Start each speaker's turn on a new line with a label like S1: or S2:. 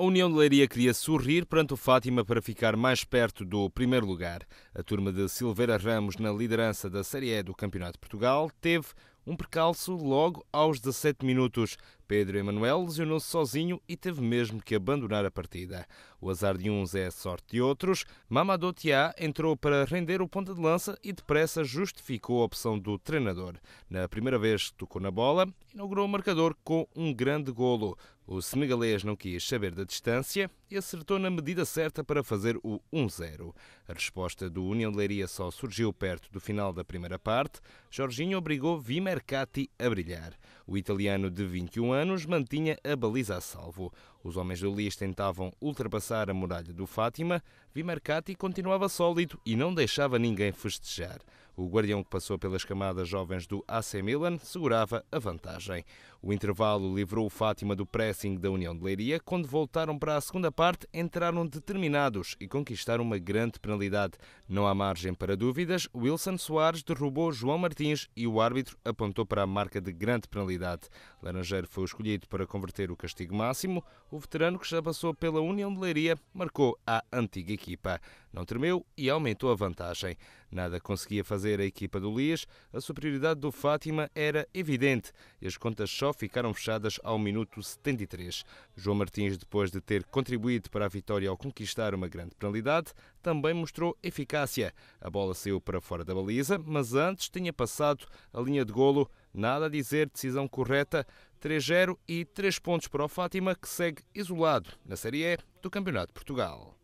S1: A União de Leiria queria sorrir perante o Fátima para ficar mais perto do primeiro lugar. A turma de Silveira Ramos, na liderança da Série E do Campeonato de Portugal, teve um percalço logo aos 17 minutos. Pedro Emanuel lesionou-se sozinho e teve mesmo que abandonar a partida. O azar de uns é a sorte de outros. Mamadou Tiá entrou para render o ponta de lança e depressa justificou a opção do treinador. Na primeira vez que tocou na bola, inaugurou o marcador com um grande golo. O senegalês não quis saber da distância e acertou na medida certa para fazer o 1-0. A resposta do União de Leiria só surgiu perto do final da primeira parte. Jorginho obrigou Vimercati a brilhar. O italiano de 21 anos mantinha a baliza a salvo. Os homens do Lis tentavam ultrapassar a muralha do Fátima. Vimercati continuava sólido e não deixava ninguém festejar. O guardião que passou pelas camadas jovens do AC Milan segurava a vantagem. O intervalo livrou o Fátima do pressing da União de Leiria. Quando voltaram para a segunda parte, entraram determinados e conquistaram uma grande penalidade. Não há margem para dúvidas. Wilson Soares derrubou João Martins e o árbitro apontou para a marca de grande penalidade. Laranjeiro foi escolhido para converter o castigo máximo. O veterano que já passou pela União de Leiria marcou a antiga equipa. Não tremeu e aumentou a vantagem. Nada conseguia fazer a equipa do Lias, a superioridade do Fátima era evidente e as contas só ficaram fechadas ao minuto 73. João Martins, depois de ter contribuído para a vitória ao conquistar uma grande penalidade, também mostrou eficácia. A bola saiu para fora da baliza, mas antes tinha passado a linha de golo. Nada a dizer, decisão correta. 3-0 e 3 pontos para o Fátima, que segue isolado na Série E do Campeonato de Portugal.